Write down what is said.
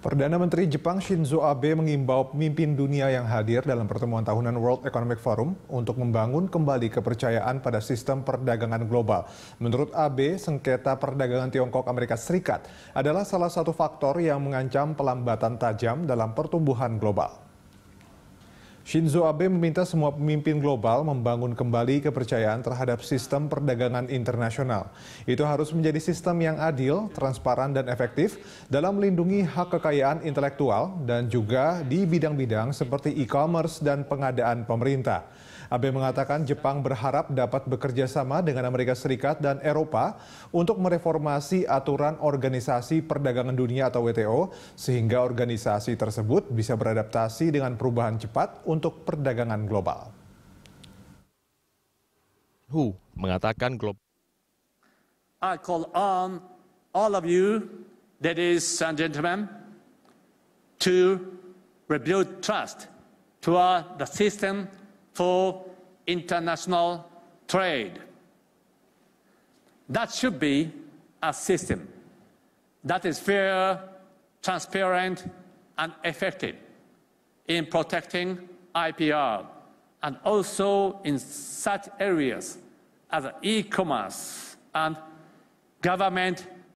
Perdana Menteri Jepang Shinzo Abe mengimbau pemimpin dunia yang hadir dalam pertemuan tahunan World Economic Forum untuk membangun kembali kepercayaan pada sistem perdagangan global. Menurut Abe, sengketa perdagangan Tiongkok Amerika Serikat adalah salah satu faktor yang mengancam pelambatan tajam dalam pertumbuhan global. Shinzo Abe meminta semua pemimpin global membangun kembali kepercayaan terhadap sistem perdagangan internasional. Itu harus menjadi sistem yang adil, transparan, dan efektif dalam melindungi hak kekayaan intelektual dan juga di bidang-bidang seperti e-commerce dan pengadaan pemerintah. Abe mengatakan Jepang berharap dapat bekerja sama dengan Amerika Serikat dan Eropa untuk mereformasi aturan Organisasi Perdagangan Dunia atau WTO sehingga organisasi tersebut bisa beradaptasi dengan perubahan cepat untuk perdagangan global. Hu mengatakan global. I call on all of you, ladies and gentlemen, to rebuild trust toward the system for international trade. That should be a system that is fair, transparent, and effective in protecting IPR and also in such areas as e-commerce and government